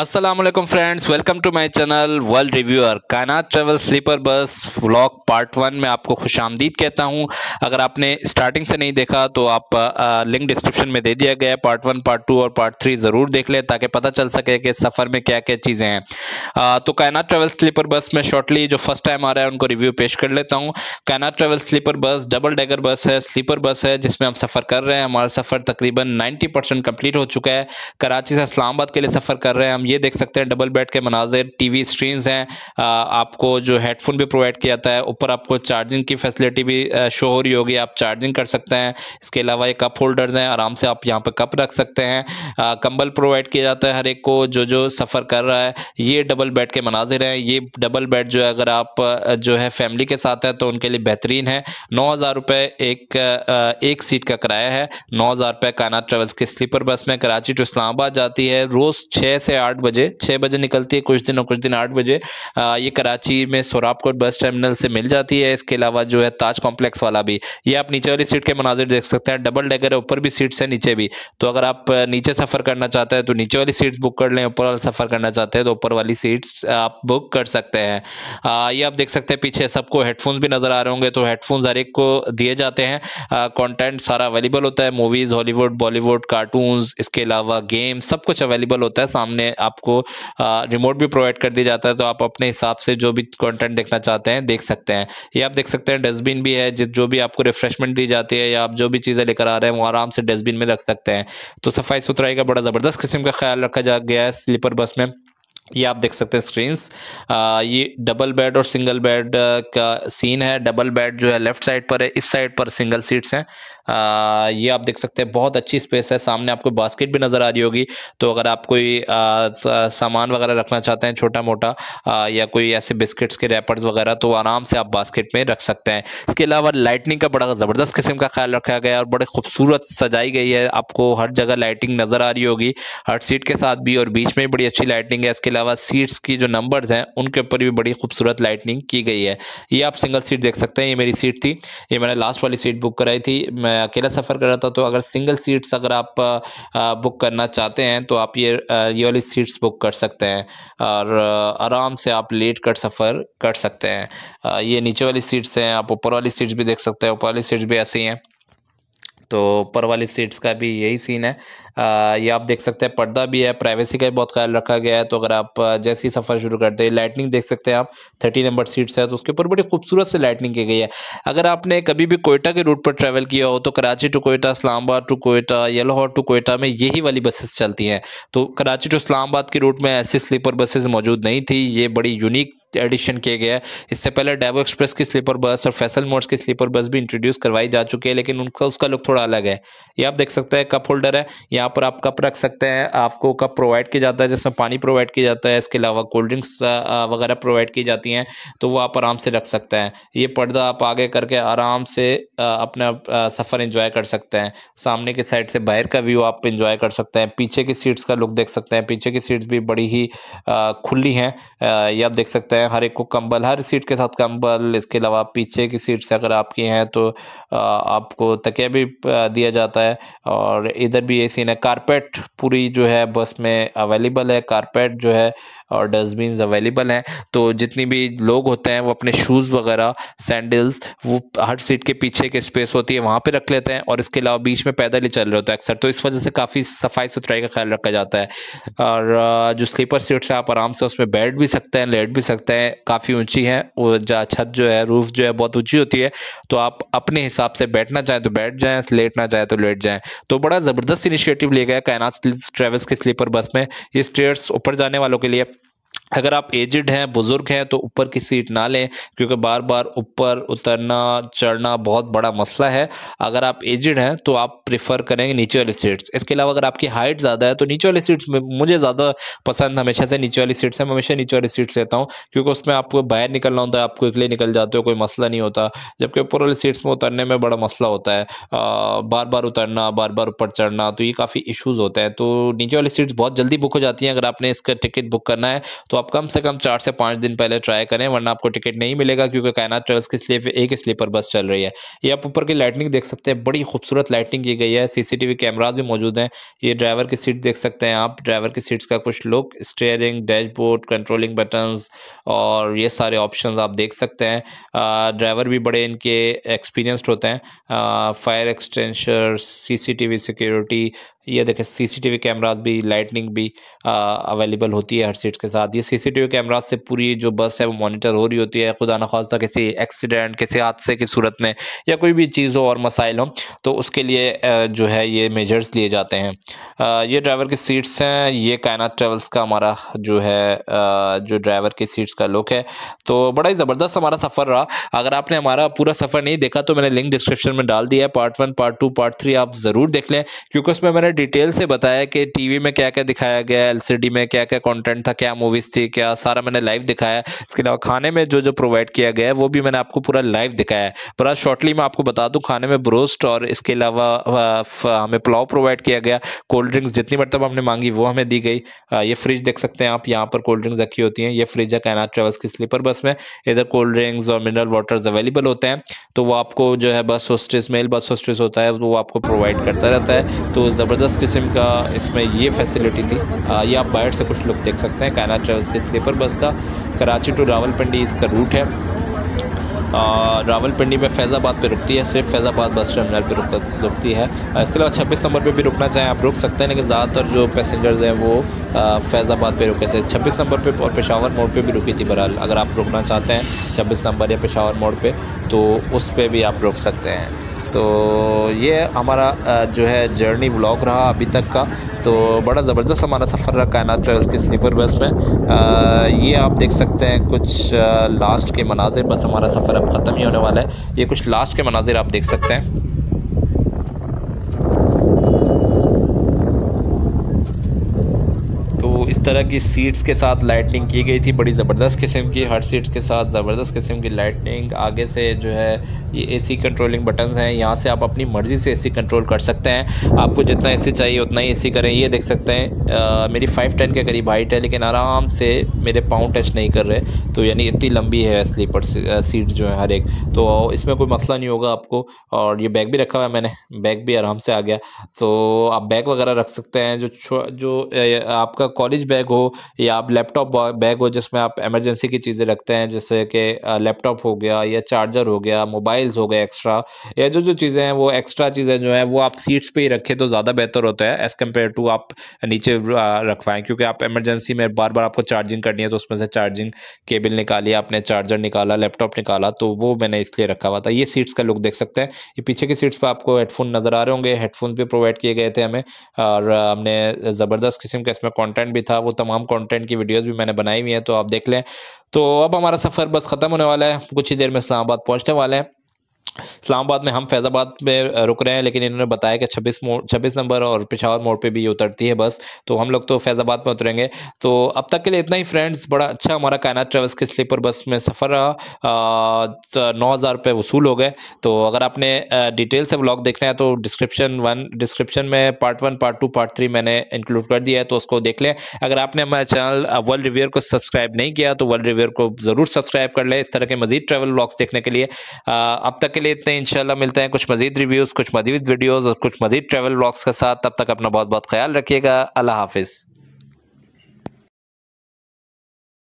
Aslam friends welcome to my channel world reviewer Kainat travel sleeper bus vlog part one में आपको खुश आमदीद कहता हूँ अगर आपने स्टार्टिंग से नहीं देखा तो आप लिंक डिस्क्रिप्शन में दे दिया गया है पार्ट वन पार्ट टू और पार्ट थ्री ज़रूर देख लें ताकि पता चल सके कि सफ़र में क्या क्या चीज़ें हैं आ, तो कायनात ट्रेवल स्लीपर बस में शॉर्टली जो फर्स्ट टाइम आ रहा है उनको रिव्यू पेश कर लेता हूँ Kainat travel sleeper bus double dagger bus है स्लीपर बस है जिसमें हम सफ़र कर रहे हैं हमारा सफ़र तकरीबन नाइन्टी कम्प्लीट हो चुका है कराची से इस्लामाबाद के लिए सफ़र कर रहे हैं हम ये देख सकते हैं डबल बेड के मनाजिर टीवी स्क्रीन्स हैं आपको जो हेडफोन भी प्रोवाइड किया जाता है ऊपर आपको चार्जिंग की फैसिलिटी भी शो हो रही होगी आप चार्जिंग कर सकते हैं इसके अलावा ये कप होल्डर्स हैं आराम से आप यहाँ पर कप रख सकते हैं कंबल प्रोवाइड किया जाता है हर एक को जो जो सफ़र कर रहा है ये डबल बेड के मनाजिर हैं ये डबल बेड जो है अगर आप जो है फैमिली के साथ है तो उनके लिए बेहतरीन है नौ हज़ार रुपये एक एक सीट का किराया है नौ हज़ार रुपये काना ट्रेवल्स के स्लीपर बस में कराची टू इस्लामाबाद जाती है रोज़ छः से आठ आठ बजे छः बजे निकलती है कुछ दिन और कुछ दिन आठ बजे ये कराची में सोराबकोट बस टर्मिनल से मिल जाती है इसके अलावा जो है ताज कॉम्प्लेक्स वाला भी ये आप नीचे वाली सीट के मनाजिर देख सकते हैं डबल डेकर है ऊपर भी सीट्स है नीचे भी तो अगर आप नीचे सफ़र करना चाहते हैं तो नीचे वाली सीट बुक कर लें ऊपर वाला सफ़र करना चाहते हैं तो ऊपर वाली सीट्स आप बुक कर सकते हैं ये आप देख सकते हैं पीछे सबको हेडफोन्स भी नज़र आ रहे होंगे तो हेडफोन्स हर एक को दिए जाते हैं कॉन्टेंट सारा अवेलेबल होता है मूवीज़ हॉलीवुड बॉलीवुड कार्टून इसके अलावा गेम सब कुछ अवेलेबल होता है सामने आपको रिमोट भी प्रोवाइड कर दिया जाता है तो आप अपने हिसाब से जो भी कंटेंट देखना चाहते हैं देख सकते हैं ये आप देख सकते हैं डस्टबिन भी है जिस जो भी आपको रिफ्रेशमेंट दी जाती है या आप जो भी चीज़ें लेकर आ रहे हैं वो आराम से डस्टबिन में रख सकते हैं तो सफाई सुथराई का बड़ा ज़बरदस्त किस्म का ख्याल रखा जा गया है स्लीपर बस में ये आप देख सकते हैं स्क्रीन्स ये डबल बेड और सिंगल बेड का सीन है डबल बेड जो है लेफ्ट साइड पर है इस साइड पर सिंगल सीट्स हैं ये आप देख सकते हैं बहुत अच्छी स्पेस है सामने आपको बास्केट भी नज़र आ रही होगी तो अगर आप कोई सामान वगैरह रखना चाहते हैं छोटा मोटा आ, या कोई ऐसे बिस्किट्स के रैपर्स वगैरह तो आराम से आप बास्केट में रख सकते हैं इसके अलावा लाइटनिंग का बड़ा ज़बरदस्त किस्म का ख्याल रखा गया और बड़े खूबसूरत सजाई गई है आपको हर जगह लाइटिंग नज़र आ रही होगी हर सीट के साथ भी और बीच में बड़ी अच्छी लाइटिंग है इसके अलावा सीट्स की जो नंबर्स हैं उनके ऊपर भी बड़ी खूबसूरत लाइटनिंग की गई है ये आप सिंगल सीट देख सकते हैं ये मेरी सीट थी ये मैंने लास्ट वाली सीट बुक कराई थी मैं मैं अकेला सफ़र कर रहा था तो अगर सिंगल सीट्स अगर आप बुक करना चाहते हैं तो आप ये ये वाली सीट्स बुक कर सकते हैं और आराम से आप लेट कर सफ़र कर सकते हैं ये नीचे वाली सीट्स हैं आप ऊपर वाली सीट्स भी देख सकते हैं ऊपर वाली सीट्स भी ऐसी हैं तो ऊपर वाली सीट्स का भी यही सीन है ये आप देख सकते हैं पर्दा भी है प्राइवेसी का भी बहुत ख्याल रखा गया है तो अगर आप जैसे ही सफ़र शुरू करते हैं लाइटनिंग देख सकते हैं आप थर्टी नंबर सीट्स है तो उसके ऊपर बड़ी खूबसूरत से लाइटनिंग की गई है अगर आपने कभी भी कोयटा के रूट पर ट्रैवल किया हो तो कराची टू कोयटा इस्लामाबाद टू कोयटा येलोहार टू कोयटा में यही वाली बसेस चलती हैं तो कराची टू इस्लामाबाद के रूट में ऐसी स्लीपर बसेज मौजूद नहीं थी ये बड़ी यूनिक एडिशन किया गया है इससे पहले डेवो एक्सप्रेस की स्लीपर बस और फैसल मोड्स की स्लीपर बस भी इंट्रोड्यूस करवाई जा चुकी है लेकिन उनका उसका लुक थोड़ा अलग है ये आप देख सकते हैं कप होल्डर है यहाँ पर आप कप रख सकते हैं आपको कप प्रोवाइड किया जाता है जिसमें पानी प्रोवाइड किया जाता है इसके अलावा कोल्ड ड्रिंक्स वगैरह प्रोवाइड की जाती हैं तो वो आप आराम से रख सकते हैं ये पर्दा आप आगे करके आराम से अपना सफ़र इंजॉय कर सकते हैं सामने की साइड से बाहर का व्यू आप इंजॉय कर सकते हैं पीछे की सीट्स का लुक देख सकते हैं पीछे की सीट्स भी बड़ी ही खुली हैं ये आप देख सकते हैं हैं हर एक को कंबल हर सीट के साथ कंबल इसके अलावा पीछे की सीट से अगर आपकी हैं तो आपको तकिया भी दिया जाता है और इधर भी ए सीन है कारपेट पूरी जो है बस में अवेलेबल है कारपेट जो है और डस्टबिन अवेलेबल हैं तो जितनी भी लोग होते हैं वो अपने शूज़ वगैरह सैंडल्स वो हर सीट के पीछे के स्पेस होती है वहाँ पर रख लेते हैं और इसके अलावा बीच में पैदल ही चल रहे होते हैं अक्सर तो इस वजह से काफ़ी सफाई सुथराई का ख्याल रखा जाता है और जो स्लीपर सीट्स हैं आप आराम से उसमें बैठ भी सकते हैं लेट भी सकते हैं काफ़ी ऊँची हैं वो छत जो है रूफ जो है बहुत ऊँची होती है तो आप अपने हिसाब से बैठना चाहें तो बैठ जाएँ लेटना चाहें तो लेट जाएँ तो बड़ा ज़बरदस्त इनिशिएटिव लिया गया कैनाथ ट्रेवल्स के स्लीपर बस में ये स्टेयर्स ऊपर जाने वालों के लिए अगर आप एजड हैं बुजुर्ग हैं तो ऊपर की सीट ना लें क्योंकि बार बार ऊपर उतरना चढ़ना बहुत बड़ा मसला है अगर आप एजड हैं तो आप प्रेफर करेंगे नीचे वाली सीट्स इसके अलावा अगर आपकी हाइट ज़्यादा है तो नीचे वाली सीट्स में मुझे ज़्यादा पसंद हमेशा से नीचे वाली सीट्स है मैं हमेशा नीचे वाली सीट्स लेता हूँ क्योंकि उसमें आपको बाहर निकलना होता है आपको इकले निकल जाते हो कोई मसला नहीं होता जबकि ऊपर वाली सीट्स में उतरने में बड़ा मसला होता है बार बार उतरना बार बार ऊपर चढ़ना तो ये काफ़ी इशूज़ होते हैं तो नीचे वाली सीट्स बहुत जल्दी बुक हो जाती हैं अगर आपने इसका टिकट बुक करना है तो आप कम से कम चार से पाँच दिन पहले ट्राई करें वरना आपको टिकट नहीं मिलेगा क्योंकि कायनात ट्रेवल्स की स्लीप एक स्लीपर बस चल रही है ये आप ऊपर की लाइटिंग देख सकते हैं बड़ी खूबसूरत लाइटिंग की गई है सीसीटीवी कैमराज भी मौजूद हैं ये ड्राइवर की सीट देख सकते हैं आप ड्राइवर की सीट्स का कुछ look steering dashboard controlling buttons और ये सारे ऑप्शन आप देख सकते हैं ड्राइवर भी बड़े इनके एक्सपीरियंसड होते हैं फायर एक्सटेंशर वी सिक्योरिटी ये देखें सीसीटीवी कैमराज भी लाइटनिंग भी अवेलेबल होती है हर सीट के साथ ये सीसीटीवी कैमराज से पूरी जो बस है वो मॉनिटर हो रही होती है खुदा नखास्ता किसी एक्सीडेंट किसी हादसे की सूरत में या कोई भी चीज़ हो और मसाइल हो तो उसके लिए जो है ये मेजर्स लिए जाते हैं ये ड्राइवर की सीट्स हैं ये कायनात ट्रेवल्स का हमारा जो है जो ड्राइवर की सीट्स का लुक है तो बड़ा ही ज़बरदस्त हमारा सफ़र रहा अगर आपने हमारा पूरा सफ़र नहीं देखा तो मैंने लिंक डिस्क्रिप्शन में डाल दिया है part one part two part three आप ज़रूर देख लें क्योंकि उसमें मैंने डिटेल से बताया कि टीवी में क्या क्या दिखाया गया एलसीडी में क्या क्या कंटेंट था क्या मूवीज थी क्या सारा मैंने लाइव दिखाया इसके अलावा खाने में जो जो प्रोवाइड किया गया है वो भी मैंने आपको पूरा लाइव दिखाया है पर शॉर्टली मैं आपको बता दूँ खाने में ब्रोस्ट और इसके अलावा हमें पुलाव प्रोवाइड किया गया कोल्ड ड्रिंक्स जितनी मरतब हमने मांगी वो हमें दी गई ये फ्रिज देख सकते हैं आप यहाँ पर कोल्ड ड्रिंक्स रखी होती हैं ये फ्रिज है कैनाथ ट्रेवल्स की स्लीपर बस में इधर कोल्ड ड्रिंक्स और मिनरल वाटर्स अवेलेबल होते हैं तो वो आपको जो है बस होस्टेस मेल बस होस्टेस होता है वो आपको प्रोवाइड करता रहता है तो ज़बरदस्त ज़बरदस्त किस्म का इसमें ये फैसिलिटी थी आ, ये आप बाहर से कुछ लोग देख सकते हैं कैना ट्रेवल्स के स्लीपर बस का कराची टू रावलपिंडी इसका रूट है रावलपिंडी में फैज़ाबाद पे रुकती है सिर्फ फैज़ाबाद बस टर्मिनल पर रुकती है इसके अलावा छब्बीस नंबर पे भी रुकना चाहें आप रुक सकते हैं लेकिन ज़्यादातर जो पैसेंजर्स हैं वो फैज़ाबाद पे रुके थे छब्बीस नंबर पे और पेशावर मोड़ पे भी रुकी थी बहरहाल अगर आप रुकना चाहते हैं छब्बीस नंबर या पेशावर मोड़ पर तो उस पर भी आप रुक सकते हैं तो ये हमारा जो है जर्नी ब्लॉग रहा अभी तक का तो बड़ा ज़बरदस्त हमारा सफ़र रहा कायनात ट्रेवल्स की स्लीपर बस में आ, ये आप देख सकते हैं कुछ लास्ट के मनाजिर बस हमारा सफ़र अब ख़त्म ही होने वाला है ये कुछ लास्ट के मनाजिर आप देख सकते हैं तरह की सीट्स के साथ लाइटनिंग की गई थी बड़ी ज़बरदस्त किस्म की हर सीट्स के साथ ज़बरदस्त किस्म की लाइटनिंग आगे से जो है ये एसी कंट्रोलिंग बटन हैं यहाँ से आप अपनी मर्ज़ी से एसी कंट्रोल कर सकते हैं आपको जितना एसी चाहिए उतना ही एसी करें ये देख सकते हैं आ, मेरी फाइव टेन के करीब हाइट है लेकिन आराम से मेरे पाँव टच नहीं कर रहे तो यानी इतनी लंबी है स्लीपर सीट जो है हर एक तो इसमें कोई मसला नहीं होगा आपको और ये बैग भी रखा हुआ है मैंने बैग भी आराम से आ गया तो आप बैग वगैरह रख सकते हैं जो जो आपका कॉलेज बैग हो या आप लैपटॉप बैग हो जिसमें आप एमरजेंसी की चीज़ें रखते हैं जैसे कि लैपटॉप हो गया या चार्जर हो गया मोबाइल्स हो गए एक्स्ट्रा या जो जो चीज़ें हैं वो एक्स्ट्रा चीज़ें जो हैं वो आप सीट्स पे ही रखें तो ज़्यादा बेहतर होता है एज़ कम्पेयर टू आप नीचे रखवाएं क्योंकि आप एमरजेंसी में बार बार आपको चार्जिंग करनी है तो उसमें से चार्जिंग केबल निकाली आपने चार्जर निकाला लैपटॉप निकाला तो वो मैंने इसलिए रखा हुआ था ये सीट्स का लुक देख सकते हैं ये पीछे की सीट्स पर आपको हेडफोन नज़र आ रहे होंगे हेडफोन भी प्रोवाइड किए गए थे हमें और हमने ज़बरदस्त किस्म का इसमें कॉन्टेंट भी था वो तमाम कंटेंट की वीडियोस भी मैंने बनाई हुई हैं तो आप देख लें तो अब हमारा सफ़र बस ख़त्म होने वाला है कुछ ही देर में इस्लामाबाद पहुँचने वाले हैं इस्लामाबाद में हम फैज़ाबाद में रुक रहे हैं लेकिन इन्होंने बताया कि छब्बीस मोड़ छब्बीस नंबर और पिछावर मोड़ पे भी ये उतरती है बस तो हम लोग तो फैज़ाबाद में उतरेंगे तो अब तक के लिए इतना ही फ्रेंड्स बड़ा अच्छा हमारा कायनात ट्रेवल्स के स्लीपर बस में सफ़र रहा तो नौ हज़ार रुपये वसूल हो गए तो अगर आपने डिटेल से ब्लॉग देखना है तो डिस्क्रिप्शन वन डिस्क्रिप्शन में part one part two part three मैंने इंक्लूड कर दिया है तो उसको देख लें अगर आपने हमारे चैनल वर्ल्ड रिव्यूर को सब्सक्राइब नहीं किया तो वर्ल्ड रिव्यूर को ज़रूर सब्सक्राइब कर लें इस तरह के मजीद ट्रैवल ब्लॉग्स देखने के लिए अब तक के लिए इतने इंशाल्लाह मिलते हैं कुछ मजीद रिव्यूज़ कुछ मजीद वीडियोज़ और कुछ मजीद ट्रैवल ब्लॉग्स के साथ तब तक अपना बहुत बहुत ख्याल रखिएगा अल्लाह हाफिज़